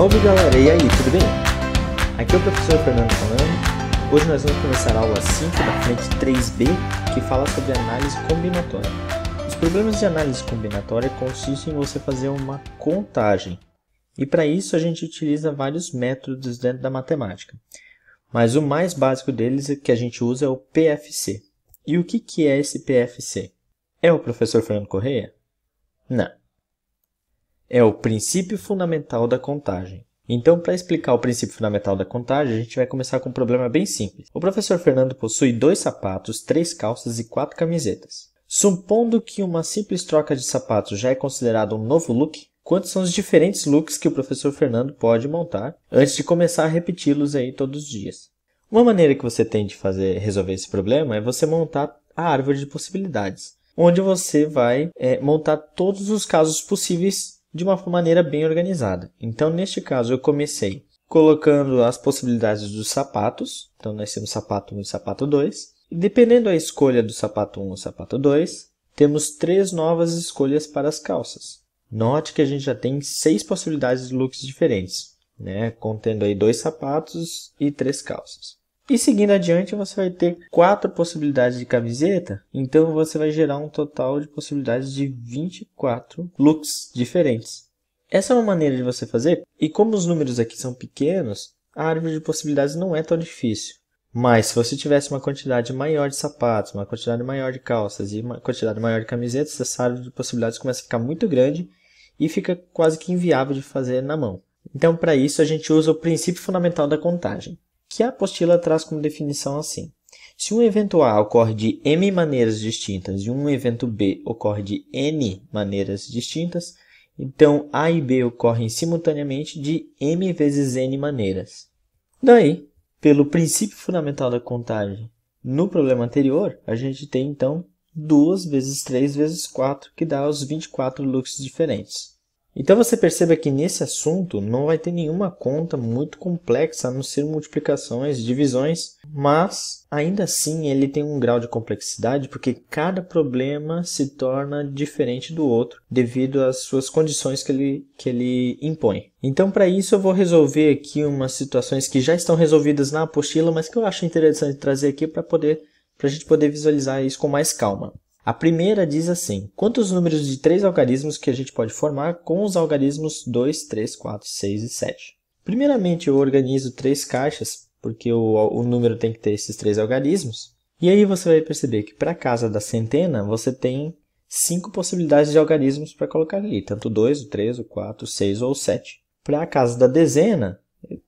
Salve galera, e aí, tudo bem? Aqui é o professor Fernando falando. Hoje nós vamos começar a aula 5 da frente 3B, que fala sobre análise combinatória. Os problemas de análise combinatória consistem em você fazer uma contagem. E para isso a gente utiliza vários métodos dentro da matemática. Mas o mais básico deles é que a gente usa é o PFC. E o que, que é esse PFC? É o professor Fernando Correia? Não é o princípio fundamental da contagem. Então, para explicar o princípio fundamental da contagem, a gente vai começar com um problema bem simples. O professor Fernando possui dois sapatos, três calças e quatro camisetas. Supondo que uma simples troca de sapatos já é considerada um novo look, quantos são os diferentes looks que o professor Fernando pode montar antes de começar a repeti-los aí todos os dias? Uma maneira que você tem de fazer resolver esse problema é você montar a árvore de possibilidades, onde você vai é, montar todos os casos possíveis de uma maneira bem organizada. Então, neste caso, eu comecei colocando as possibilidades dos sapatos. Então, nós temos sapato 1 e sapato 2. E dependendo da escolha do sapato 1 ou sapato 2, temos três novas escolhas para as calças. Note que a gente já tem seis possibilidades de looks diferentes, né? contendo aí dois sapatos e três calças. E seguindo adiante, você vai ter quatro possibilidades de camiseta, então você vai gerar um total de possibilidades de 24 looks diferentes. Essa é uma maneira de você fazer, e como os números aqui são pequenos, a árvore de possibilidades não é tão difícil. Mas se você tivesse uma quantidade maior de sapatos, uma quantidade maior de calças e uma quantidade maior de camisetas, essa árvore de possibilidades começa a ficar muito grande e fica quase que inviável de fazer na mão. Então, para isso, a gente usa o princípio fundamental da contagem que a apostila traz como definição assim. Se um evento A ocorre de m maneiras distintas e um evento B ocorre de n maneiras distintas, então A e B ocorrem simultaneamente de m vezes n maneiras. Daí, pelo princípio fundamental da contagem no problema anterior, a gente tem então 2 vezes 3 vezes 4, que dá os 24 looks diferentes. Então você perceba que nesse assunto não vai ter nenhuma conta muito complexa, a não ser multiplicações, divisões, mas ainda assim ele tem um grau de complexidade porque cada problema se torna diferente do outro devido às suas condições que ele, que ele impõe. Então para isso eu vou resolver aqui umas situações que já estão resolvidas na apostila, mas que eu acho interessante trazer aqui para poder para a gente poder visualizar isso com mais calma. A primeira diz assim: quantos números de três algarismos que a gente pode formar com os algarismos 2, 3, 4, 6 e 7? Primeiramente, eu organizo três caixas, porque o, o número tem que ter esses três algarismos. E aí você vai perceber que para a casa da centena, você tem cinco possibilidades de algarismos para colocar ali, tanto 2, 3, 4, 6 ou 7. Para a casa da dezena,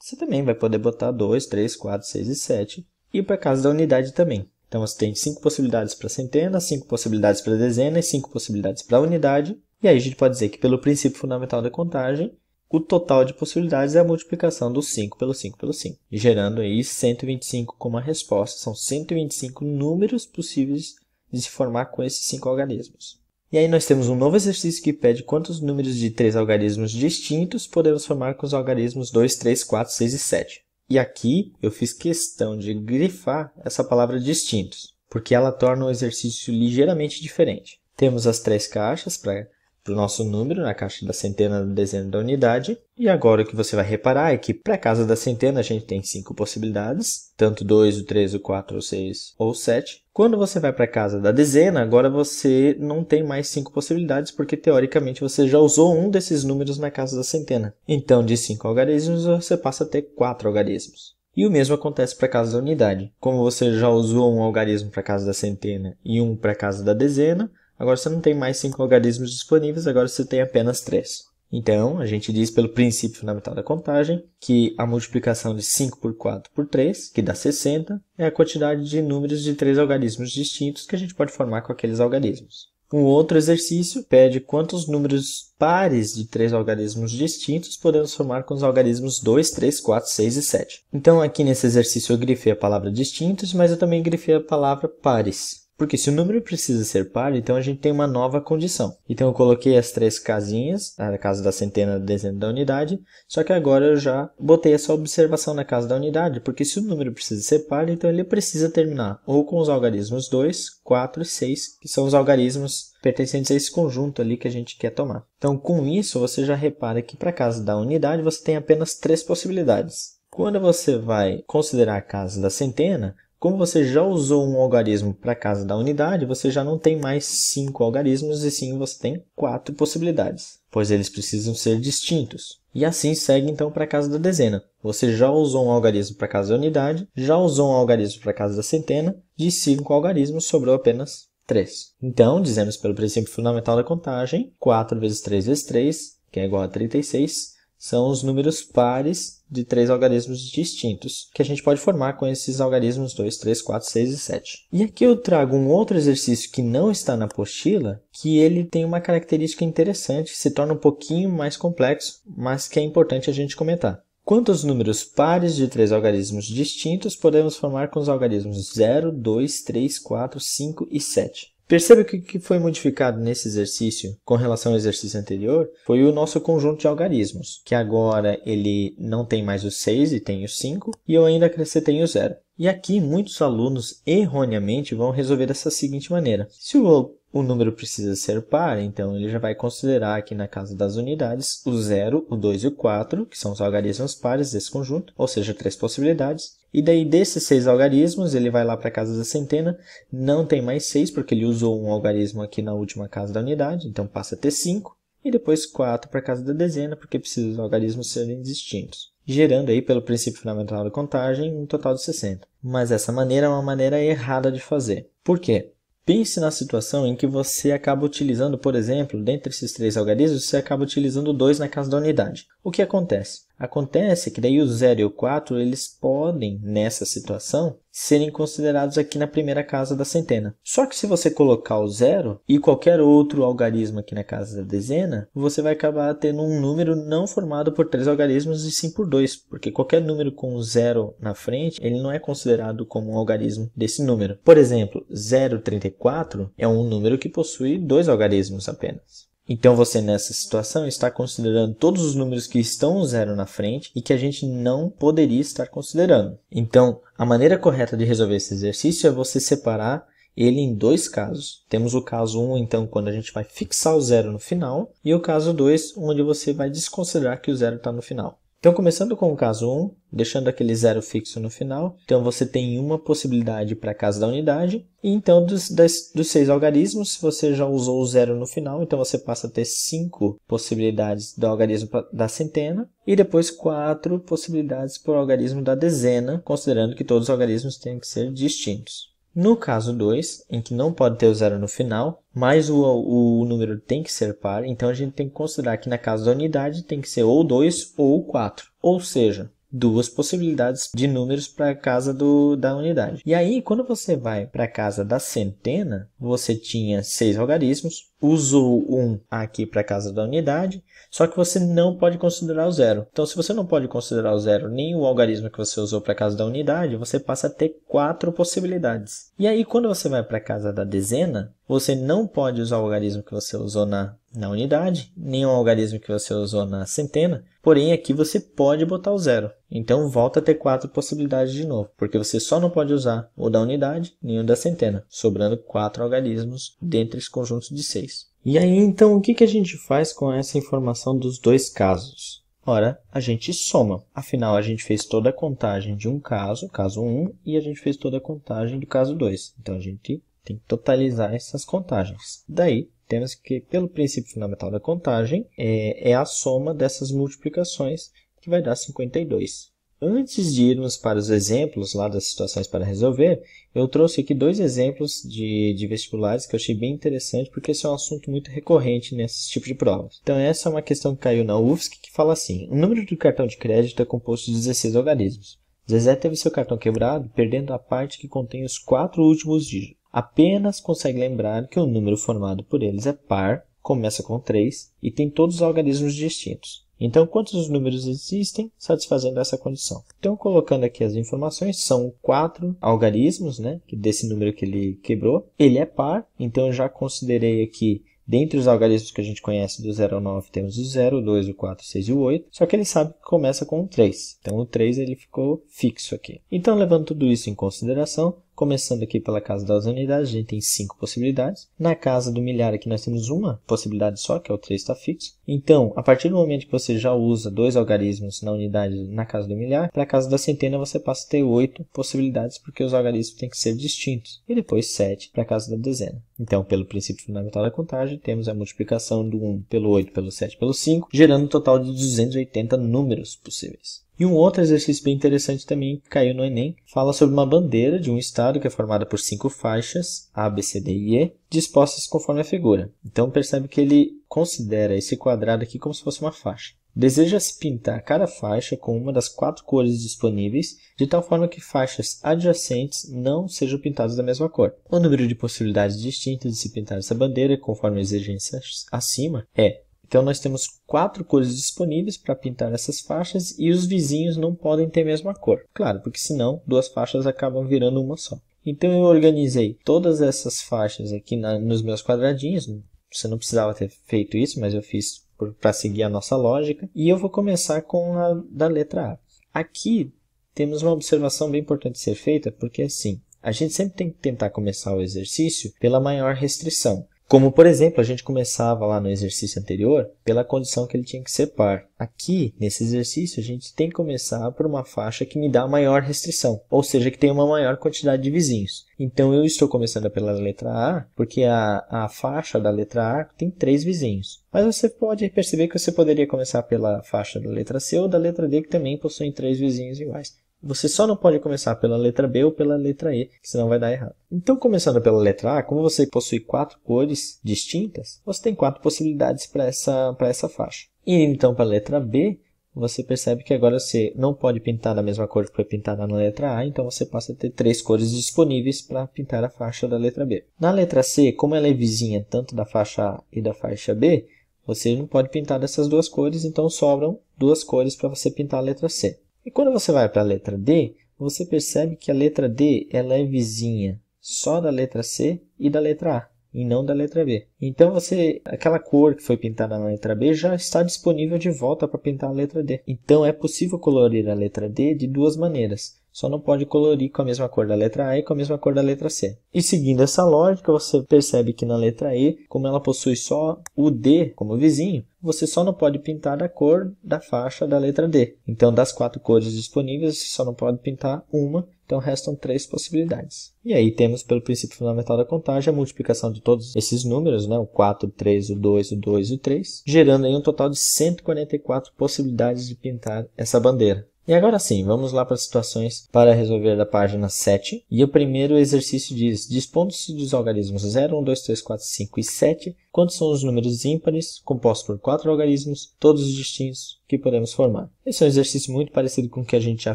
você também vai poder botar 2, 3, 4, 6 e 7. E para a casa da unidade também. Então você tem cinco possibilidades para centena, cinco possibilidades para dezena e cinco possibilidades para unidade. E aí a gente pode dizer que pelo princípio fundamental da contagem, o total de possibilidades é a multiplicação do 5 pelo 5 pelo 5, gerando aí 125 como a resposta. São 125 números possíveis de se formar com esses cinco algarismos. E aí nós temos um novo exercício que pede quantos números de três algarismos distintos podemos formar com os algarismos 2, 3, 4, 6 e 7. E aqui eu fiz questão de grifar essa palavra distintos, porque ela torna o exercício ligeiramente diferente. Temos as três caixas para para o nosso número na caixa da centena no dezena, da unidade. E agora o que você vai reparar é que para a casa da centena a gente tem cinco possibilidades, tanto 2, o 3, o 4, o 6 ou 7. Quando você vai para a casa da dezena, agora você não tem mais cinco possibilidades, porque teoricamente você já usou um desses números na casa da centena. Então, de cinco algarismos, você passa a ter quatro algarismos. E o mesmo acontece para a casa da unidade. Como você já usou um algarismo para a casa da centena e um para a casa da dezena, Agora você não tem mais cinco algarismos disponíveis, agora você tem apenas três. Então, a gente diz pelo princípio fundamental da contagem que a multiplicação de 5 por 4 por 3, que dá 60, é a quantidade de números de três algarismos distintos que a gente pode formar com aqueles algarismos. Um outro exercício pede quantos números pares de três algarismos distintos podemos formar com os algarismos 2, 3, 4, 6 e 7. Então, aqui nesse exercício eu grifei a palavra distintos, mas eu também grifei a palavra pares. Porque se o número precisa ser par, então a gente tem uma nova condição. Então eu coloquei as três casinhas, tá? a casa da centena, dezena da unidade, só que agora eu já botei essa observação na casa da unidade, porque se o número precisa ser par, então ele precisa terminar ou com os algarismos 2, 4 e 6, que são os algarismos pertencentes a esse conjunto ali que a gente quer tomar. Então com isso você já repara que para a casa da unidade você tem apenas três possibilidades. Quando você vai considerar a casa da centena, como você já usou um algarismo para casa da unidade, você já não tem mais cinco algarismos e sim você tem quatro possibilidades, pois eles precisam ser distintos. E assim segue então para casa da dezena. Você já usou um algarismo para casa da unidade, já usou um algarismo para casa da centena, de cinco algarismos sobrou apenas 3. Então, dizemos pelo princípio fundamental da contagem, 4 vezes 3 vezes 3, que é igual a 36, são os números pares de três algarismos distintos, que a gente pode formar com esses algarismos 2, 3, 4, 6 e 7. E aqui eu trago um outro exercício que não está na apostila, que ele tem uma característica interessante, se torna um pouquinho mais complexo, mas que é importante a gente comentar. Quantos números pares de três algarismos distintos podemos formar com os algarismos 0, 2, 3, 4, 5 e 7? Perceba que o que foi modificado nesse exercício com relação ao exercício anterior foi o nosso conjunto de algarismos, que agora ele não tem mais o 6 e tem o 5, e eu ainda acrescentei o 0. E aqui muitos alunos erroneamente vão resolver dessa seguinte maneira. Se o o número precisa ser par, então ele já vai considerar aqui na casa das unidades o 0, o 2 e o 4, que são os algarismos pares desse conjunto, ou seja, três possibilidades. E daí desses seis algarismos, ele vai lá para a casa da centena, não tem mais seis, porque ele usou um algarismo aqui na última casa da unidade, então passa a ter 5, e depois 4 para a casa da dezena, porque precisa os algarismos serem distintos gerando aí pelo princípio fundamental da contagem um total de 60. Mas essa maneira é uma maneira errada de fazer. Por quê? Pense na situação em que você acaba utilizando, por exemplo, dentre esses três algarismos, você acaba utilizando dois na casa da unidade. O que acontece? Acontece que daí o 0 e o 4, eles podem, nessa situação, serem considerados aqui na primeira casa da centena. Só que se você colocar o 0 e qualquer outro algarismo aqui na casa da dezena, você vai acabar tendo um número não formado por três algarismos e sim por dois, porque qualquer número com 0 na frente, ele não é considerado como um algarismo desse número. Por exemplo, 034 é um número que possui dois algarismos apenas. Então você nessa situação está considerando todos os números que estão zero na frente e que a gente não poderia estar considerando. Então a maneira correta de resolver esse exercício é você separar ele em dois casos. Temos o caso 1, então, quando a gente vai fixar o zero no final, e o caso 2, onde você vai desconsiderar que o zero está no final. Então, começando com o caso 1, deixando aquele zero fixo no final, então você tem uma possibilidade para casa da unidade, e então dos, das, dos seis algarismos, se você já usou o zero no final, então você passa a ter cinco possibilidades do algarismo da centena, e depois quatro possibilidades para o algarismo da dezena, considerando que todos os algarismos têm que ser distintos. No caso 2, em que não pode ter o zero no final, mas o, o, número tem que ser par, então a gente tem que considerar que na casa da unidade tem que ser ou 2 ou 4. Ou seja, duas possibilidades de números para a casa do, da unidade. E aí, quando você vai para a casa da centena, você tinha seis algarismos, usou um aqui para casa da unidade, só que você não pode considerar o zero. Então, se você não pode considerar o zero nem o algarismo que você usou para casa da unidade, você passa a ter quatro possibilidades. E aí, quando você vai para casa da dezena, você não pode usar o algarismo que você usou na, na unidade, nem o algarismo que você usou na centena, porém aqui você pode botar o zero. Então volta a ter quatro possibilidades de novo, porque você só não pode usar o da unidade nem o da centena, sobrando quatro algarismos dentre esse conjunto de seis. E aí então o que, que a gente faz com essa informação dos dois casos? Ora, a gente soma. Afinal, a gente fez toda a contagem de um caso, caso 1, e a gente fez toda a contagem do caso 2. Então, a gente tem que totalizar essas contagens. Daí, temos que, pelo princípio fundamental da contagem, é, é a soma dessas multiplicações que vai dar 52. Antes de irmos para os exemplos lá das situações para resolver, eu trouxe aqui dois exemplos de, de vestibulares que eu achei bem interessante, porque esse é um assunto muito recorrente nesse tipo de provas. Então, essa é uma questão que caiu na UFSC, que fala assim, o número do cartão de crédito é composto de 16 algarismos. Zezé teve seu cartão quebrado, perdendo a parte que contém os quatro últimos dígitos. Apenas consegue lembrar que o número formado por eles é par, começa com 3 e tem todos os algarismos distintos. Então, quantos números existem satisfazendo essa condição? Então, colocando aqui as informações, são quatro algarismos, né, desse número que ele quebrou. Ele é par, então eu já considerei aqui, dentre os algarismos que a gente conhece do 0 ao 9, temos o 0, o 2, o 4, o 6 e o 8, só que ele sabe que começa com o 3. Então, o 3 ele ficou fixo aqui. Então, levando tudo isso em consideração, Começando aqui pela casa das unidades, a gente tem cinco possibilidades. Na casa do milhar aqui nós temos uma possibilidade só, que é o 3 está fixo. Então, a partir do momento que você já usa dois algarismos na unidade na casa do milhar, para a casa da centena você passa a ter oito possibilidades, porque os algarismos têm que ser distintos. E depois sete para a casa da dezena. Então, pelo princípio fundamental da contagem, temos a multiplicação do 1 pelo 8, pelo 7, pelo 5, gerando um total de 280 números possíveis. E um outro exercício bem interessante também que caiu no Enem fala sobre uma bandeira de um estado que é formada por cinco faixas, A, B, C, D e E, dispostas conforme a figura. Então percebe que ele considera esse quadrado aqui como se fosse uma faixa. Deseja-se pintar cada faixa com uma das quatro cores disponíveis, de tal forma que faixas adjacentes não sejam pintadas da mesma cor. O número de possibilidades distintas de se pintar essa bandeira, conforme a exigência acima, é então nós temos quatro cores disponíveis para pintar essas faixas e os vizinhos não podem ter a mesma cor. Claro, porque senão duas faixas acabam virando uma só. Então eu organizei todas essas faixas aqui na, nos meus quadradinhos. Você não precisava ter feito isso, mas eu fiz para seguir a nossa lógica. E eu vou começar com a da letra A. Aqui temos uma observação bem importante ser feita, porque assim, a gente sempre tem que tentar começar o exercício pela maior restrição. Como, por exemplo, a gente começava lá no exercício anterior pela condição que ele tinha que ser par. Aqui, nesse exercício, a gente tem que começar por uma faixa que me dá maior restrição, ou seja, que tem uma maior quantidade de vizinhos. Então, eu estou começando pela letra A, porque a, a faixa da letra A tem três vizinhos. Mas você pode perceber que você poderia começar pela faixa da letra C ou da letra D, que também possuem três vizinhos iguais. Você só não pode começar pela letra B ou pela letra E, senão vai dar errado. Então, começando pela letra A, como você possui quatro cores distintas, você tem quatro possibilidades para essa, essa faixa. E então, para a letra B, você percebe que agora você não pode pintar da mesma cor que foi pintada na letra A, então você passa a ter três cores disponíveis para pintar a faixa da letra B. Na letra C, como ela é vizinha tanto da faixa A e da faixa B, você não pode pintar dessas duas cores, então sobram duas cores para você pintar a letra C. E quando você vai para a letra D, você percebe que a letra D ela é vizinha só da letra C e da letra A e não da letra B. Então você, aquela cor que foi pintada na letra B já está disponível de volta para pintar a letra D. Então é possível colorir a letra D de duas maneiras. Só não pode colorir com a mesma cor da letra A e com a mesma cor da letra C. E seguindo essa lógica, você percebe que na letra E, como ela possui só o D como vizinho, você só não pode pintar da cor da faixa da letra D. Então, das quatro cores disponíveis, você só não pode pintar uma, então restam três possibilidades. E aí temos, pelo princípio fundamental da contagem, a multiplicação de todos esses números, né? o 4, o 3, o 2, o 2 e o 3, gerando aí um total de 144 possibilidades de pintar essa bandeira. E agora sim, vamos lá para situações para resolver da página 7. E o primeiro exercício diz, dispondo-se dos algarismos 0, 1, 2, 3, 4, 5 e 7, quantos são os números ímpares, compostos por quatro algarismos, todos distintos, que podemos formar. Esse é um exercício muito parecido com o que a gente já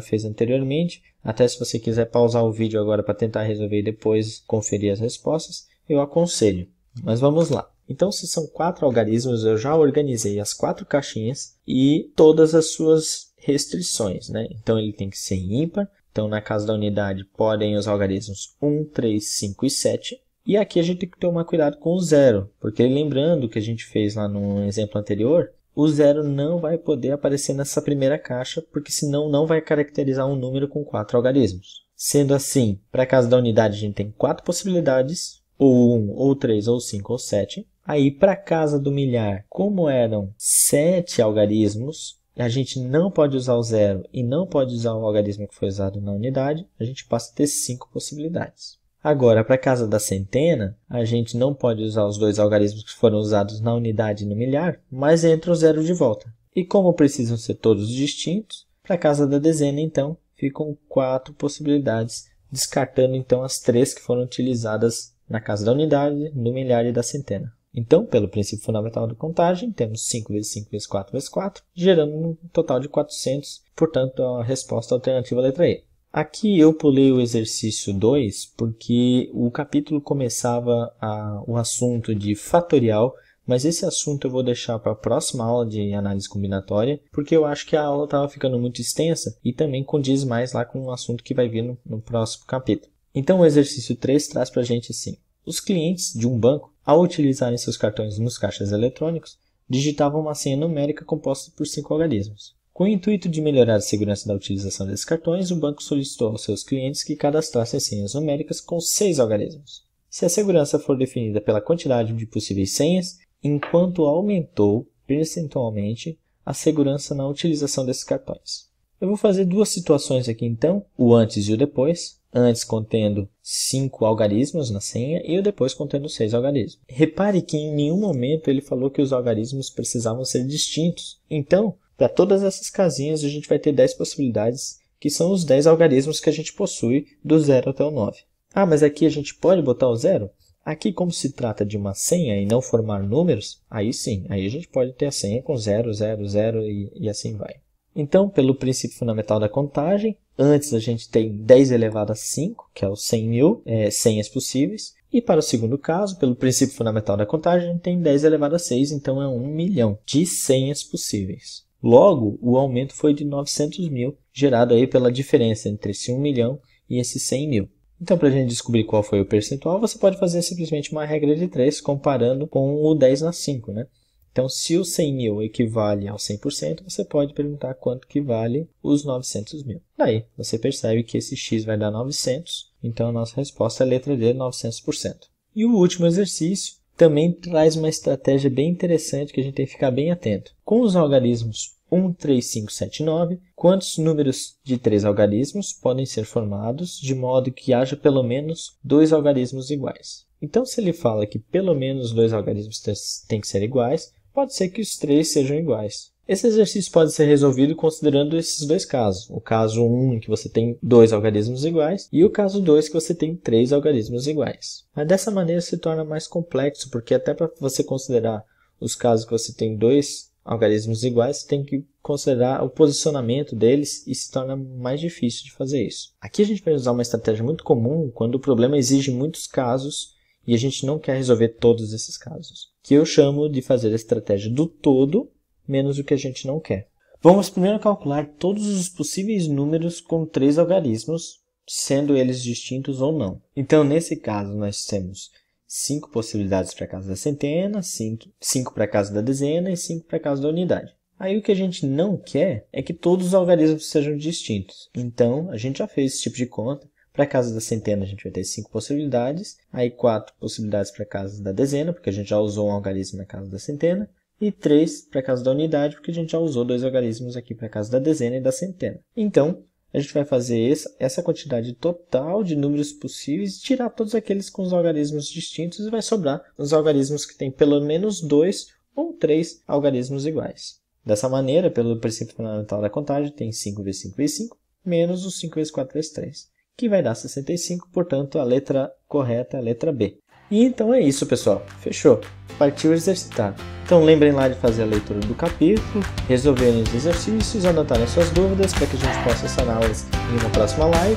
fez anteriormente, até se você quiser pausar o vídeo agora para tentar resolver e depois conferir as respostas, eu aconselho. Mas vamos lá. Então, se são quatro algarismos, eu já organizei as quatro caixinhas e todas as suas restrições, né? Então ele tem que ser ímpar. Então na casa da unidade podem os algarismos 1, 3, 5 e 7. E aqui a gente tem que tomar cuidado com o zero, porque lembrando que a gente fez lá no exemplo anterior, o zero não vai poder aparecer nessa primeira caixa, porque senão não vai caracterizar um número com quatro algarismos. Sendo assim, para a casa da unidade a gente tem quatro possibilidades, ou 1, ou 3, ou 5, ou 7. Aí, para a casa do milhar, como eram sete algarismos, a gente não pode usar o zero e não pode usar o logaritmo que foi usado na unidade, a gente passa a ter cinco possibilidades. Agora, para a casa da centena, a gente não pode usar os dois algarismos que foram usados na unidade e no milhar, mas entra o zero de volta. E como precisam ser todos distintos, para a casa da dezena, então, ficam quatro possibilidades, descartando então as três que foram utilizadas na casa da unidade, no milhar e da centena. Então, pelo princípio fundamental de contagem, temos 5 vezes 5 vezes 4 vezes 4, gerando um total de 400, portanto, é a resposta alternativa a letra E. Aqui eu pulei o exercício 2 porque o capítulo começava a, o assunto de fatorial, mas esse assunto eu vou deixar para a próxima aula de análise combinatória, porque eu acho que a aula estava ficando muito extensa e também condiz mais lá com o um assunto que vai vir no, no próximo capítulo. Então o exercício 3 traz para a gente assim, os clientes de um banco, ao utilizarem seus cartões nos caixas eletrônicos, digitavam uma senha numérica composta por cinco algarismos. Com o intuito de melhorar a segurança da utilização desses cartões, o banco solicitou aos seus clientes que cadastrassem senhas numéricas com seis algarismos. Se a segurança for definida pela quantidade de possíveis senhas, enquanto aumentou percentualmente a segurança na utilização desses cartões. Eu vou fazer duas situações aqui então, o antes e o depois, antes contendo cinco algarismos na senha e o depois contendo seis algarismos. Repare que em nenhum momento ele falou que os algarismos precisavam ser distintos. Então, para todas essas casinhas, a gente vai ter 10 possibilidades, que são os 10 algarismos que a gente possui do 0 até o 9. Ah, mas aqui a gente pode botar o 0? Aqui, como se trata de uma senha e não formar números, aí sim, aí a gente pode ter a senha com 0, 0, 0 e, e assim vai. Então, pelo princípio fundamental da contagem, Antes a gente tem 10 elevado a 5, que é os 100 mil é, senhas possíveis. E para o segundo caso, pelo princípio fundamental da contagem, a gente tem 10 elevado a 6, então é 1 milhão de senhas possíveis. Logo, o aumento foi de 900 mil, gerado aí pela diferença entre esse 1 milhão e esse 100 mil. Então, para a gente descobrir qual foi o percentual, você pode fazer simplesmente uma regra de 3 comparando com o 10 na 5, né? Então, se o 100 mil equivale ao 100%, você pode perguntar quanto que vale os 900 mil. Daí, você percebe que esse x vai dar 900, então a nossa resposta é a letra D, 900%. E o último exercício também traz uma estratégia bem interessante que a gente tem que ficar bem atento. Com os algarismos 1, 3, 5, 7, 9, quantos números de três algarismos podem ser formados de modo que haja pelo menos dois algarismos iguais? Então, se ele fala que pelo menos dois algarismos têm que ser iguais, pode ser que os três sejam iguais. Esse exercício pode ser resolvido considerando esses dois casos. O caso 1, em que você tem dois algarismos iguais, e o caso 2, que você tem três algarismos iguais. Mas dessa maneira se torna mais complexo, porque até para você considerar os casos que você tem dois algarismos iguais, você tem que considerar o posicionamento deles e se torna mais difícil de fazer isso. Aqui a gente vai usar uma estratégia muito comum quando o problema exige muitos casos e a gente não quer resolver todos esses casos, que eu chamo de fazer a estratégia do todo menos o que a gente não quer. Vamos primeiro calcular todos os possíveis números com três algarismos, sendo eles distintos ou não. Então, nesse caso, nós temos cinco possibilidades para casa da centena, cinco para casa da dezena e cinco para casa da unidade. Aí o que a gente não quer é que todos os algarismos sejam distintos. Então, a gente já fez esse tipo de conta para casa da centena, a gente vai ter 5 possibilidades, aí 4 possibilidades para casa da dezena, porque a gente já usou um algarismo na casa da centena, e 3 para casa da unidade, porque a gente já usou dois algarismos aqui para casa da dezena e da centena. Então, a gente vai fazer essa quantidade total de números possíveis, tirar todos aqueles com os algarismos distintos e vai sobrar os algarismos que têm pelo menos dois ou três algarismos iguais. Dessa maneira, pelo princípio fundamental da contagem, tem 5 vezes 5 vezes 5, menos os 5 vezes 4 vezes 3 que vai dar 65, portanto a letra correta é a letra B. E então é isso, pessoal. Fechou. Partiu exercitar. Então lembrem lá de fazer a leitura do capítulo, resolverem os exercícios, anotarem suas dúvidas para que a gente possa saná-las em uma próxima live.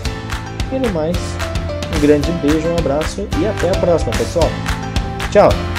E no mais, um grande beijo, um abraço e até a próxima, pessoal. Tchau!